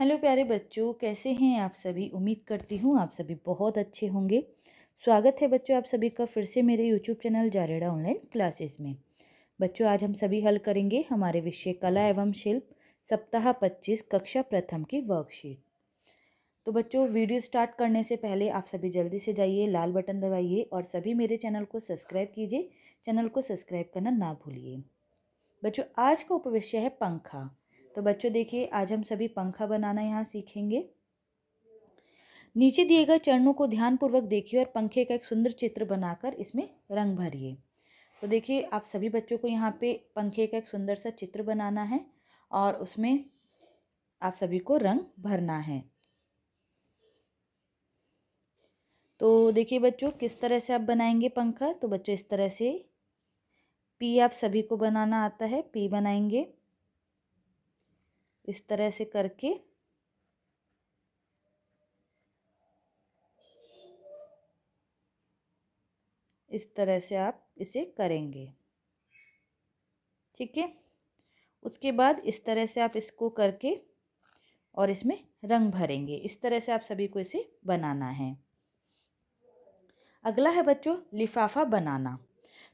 hello प्यारे बच्चों कैसे हैं आप सभी उम्मीद करती हूँ आप सभी बहुत अच्छे होंगे स्वागत है बच्चों आप सभी का फिर से मेरे YouTube channel Jareda online classes में बच्चों आज हम सभी हल करेंगे हमारे विषय कला एवं शिल्प सप्ताह पच्चीस कक्षा प्रथम की वर्कशीट तो बच्चों वीडियो स्टार्ट करने से पहले आप सभी जल्दी से जाइए लाल बटन दबाइए और सभी मेरे चैनल को सब्सक्राइब कीजिए चैनल को सब्सक्राइब करना ना भूलिए बच्चों आज का उपविषय है पंखा तो बच्चों देखिए आज हम सभी पंखा बनाना यहाँ सीखेंगे नीचे दिए गए चरणों को ध्यानपूर्वक देखिए और पंखे का एक सुंदर चित्र बनाकर इसमें रंग भरिए तो देखिए आप सभी बच्चों को यहाँ पे पंखे का एक सुंदर सा चित्र बनाना है और उसमें आप सभी को रंग भरना है तो देखिए बच्चों किस तरह से आप बनाएंगे पंखा तो बच्चों इस तरह से पी आप सभी को बनाना आता है पी बनाएंगे इस तरह से करके इस तरह से आप इसे करेंगे ठीक है उसके बाद इस तरह से आप इसको करके और इसमें रंग भरेंगे इस तरह से आप सभी को इसे बनाना है अगला है बच्चों लिफाफा बनाना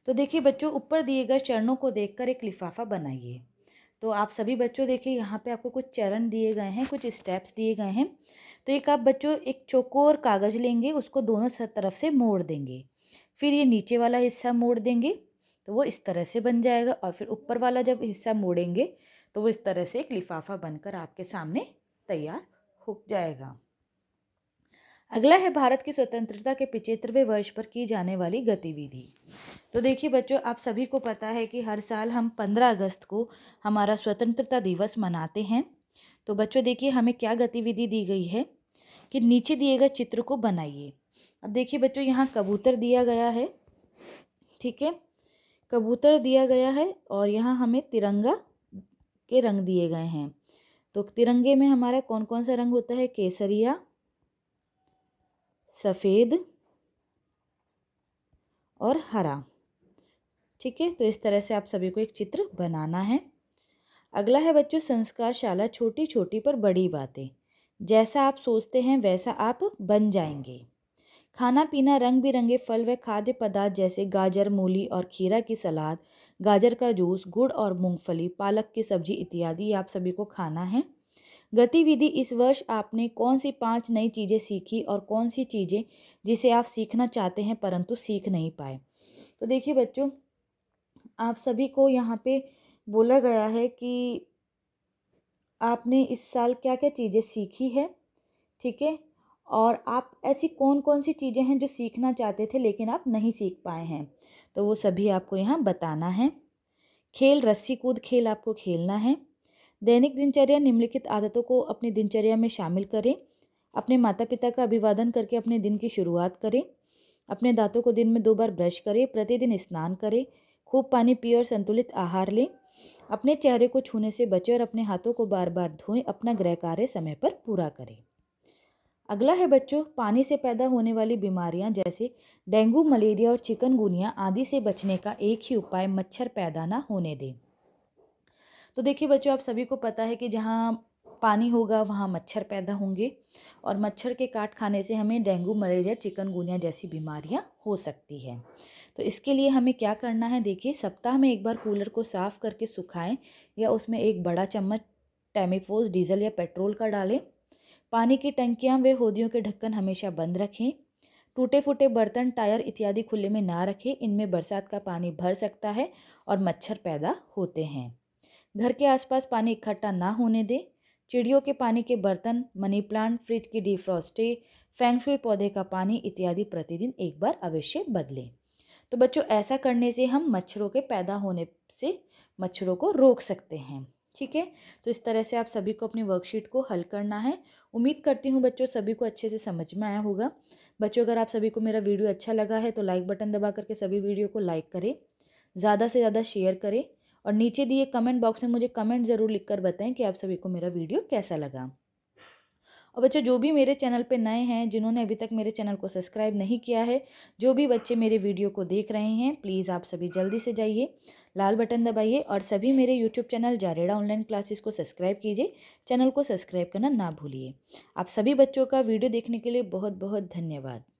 तो देखिए बच्चों ऊपर दिए गए चरणों को देखकर एक लिफाफा बनाइए तो आप सभी बच्चों देखिए यहाँ पे आपको कुछ चरण दिए गए हैं कुछ स्टेप्स दिए गए हैं तो एक आप बच्चों एक चौकोर कागज़ लेंगे उसको दोनों तरफ से मोड़ देंगे फिर ये नीचे वाला हिस्सा मोड़ देंगे तो वो इस तरह से बन जाएगा और फिर ऊपर वाला जब हिस्सा मोड़ेंगे तो वो इस तरह से एक लिफाफा बनकर आपके सामने तैयार हो जाएगा अगला है भारत की स्वतंत्रता के पिचहत्तरवें वर्ष पर की जाने वाली गतिविधि तो देखिए बच्चों आप सभी को पता है कि हर साल हम पंद्रह अगस्त को हमारा स्वतंत्रता दिवस मनाते हैं तो बच्चों देखिए हमें क्या गतिविधि दी गई है कि नीचे दिए गए चित्र को बनाइए अब देखिए बच्चों यहाँ कबूतर दिया गया है ठीक है कबूतर दिया गया है और यहाँ हमें तिरंगा के रंग दिए गए हैं तो तिरंगे में हमारा कौन कौन सा रंग होता है केसरिया सफ़ेद और हरा ठीक है तो इस तरह से आप सभी को एक चित्र बनाना है अगला है बच्चों संस्कार शाला छोटी छोटी पर बड़ी बातें जैसा आप सोचते हैं वैसा आप बन जाएंगे खाना पीना रंग बिरंगे फल व खाद्य पदार्थ जैसे गाजर मूली और खीरा की सलाद गाजर का जूस गुड़ और मूंगफली पालक की सब्जी इत्यादि आप सभी को खाना है गतिविधि इस वर्ष आपने कौन सी पांच नई चीज़ें सीखी और कौन सी चीज़ें जिसे आप सीखना चाहते हैं परंतु सीख नहीं पाए तो देखिए बच्चों आप सभी को यहाँ पे बोला गया है कि आपने इस साल क्या क्या चीज़ें सीखी है ठीक है और आप ऐसी कौन कौन सी चीज़ें हैं जो सीखना चाहते थे लेकिन आप नहीं सीख पाए हैं तो वो सभी आपको यहाँ बताना है खेल रस्सी कूद खेल आपको खेलना है दैनिक दिनचर्या निम्नलिखित आदतों को अपनी दिनचर्या में शामिल करें अपने माता पिता का अभिवादन करके अपने दिन की शुरुआत करें अपने दांतों को दिन में दो बार ब्रश करें प्रतिदिन स्नान करें खूब पानी पिए और संतुलित आहार लें अपने चेहरे को छूने से बचें और अपने हाथों को बार बार धोएं अपना गृह कार्य समय पर पूरा करें अगला है बच्चों पानी से पैदा होने वाली बीमारियां जैसे डेंगू मलेरिया और चिकनगुनिया आदि से बचने का एक ही उपाय मच्छर पैदा ना होने दें तो देखिए बच्चों आप सभी को पता है कि जहाँ पानी होगा वहाँ मच्छर पैदा होंगे और मच्छर के काट खाने से हमें डेंगू मलेरिया चिकनगुनिया जैसी बीमारियाँ हो सकती हैं तो इसके लिए हमें क्या करना है देखिए सप्ताह में एक बार कूलर को साफ़ करके सुखाएं या उसमें एक बड़ा चम्मच टेमिफोज डीजल या पेट्रोल का डालें पानी की टंकियाँ व होदियों के ढक्कन हमेशा बंद रखें टूटे फूटे बर्तन टायर इत्यादि खुले में ना रखें इनमें बरसात का पानी भर सकता है और मच्छर पैदा होते हैं घर के आसपास पानी इकट्ठा ना होने दें चिड़ियों के पानी के बर्तन मनी प्लांट फ्रिज की डिफ्रॉस्टे फेंगशुई पौधे का पानी इत्यादि प्रतिदिन एक बार अवश्य बदलें तो बच्चों ऐसा करने से हम मच्छरों के पैदा होने से मच्छरों को रोक सकते हैं ठीक है तो इस तरह से आप सभी को अपनी वर्कशीट को हल करना है उम्मीद करती हूँ बच्चों सभी को अच्छे से समझ में आया होगा बच्चों अगर आप सभी को मेरा वीडियो अच्छा लगा है तो लाइक बटन दबा करके सभी वीडियो को लाइक करें ज़्यादा से ज़्यादा शेयर करें और नीचे दिए कमेंट बॉक्स में मुझे कमेंट ज़रूर लिखकर बताएं कि आप सभी को मेरा वीडियो कैसा लगा और बच्चे जो भी मेरे चैनल पे नए हैं जिन्होंने अभी तक मेरे चैनल को सब्सक्राइब नहीं किया है जो भी बच्चे मेरे वीडियो को देख रहे हैं प्लीज़ आप सभी जल्दी से जाइए लाल बटन दबाइए और सभी मेरे YouTube channel Jareda online classes को सब्सक्राइब कीजिए चैनल को सब्सक्राइब करना ना भूलिए आप सभी बच्चों का वीडियो देखने के लिए बहुत बहुत धन्यवाद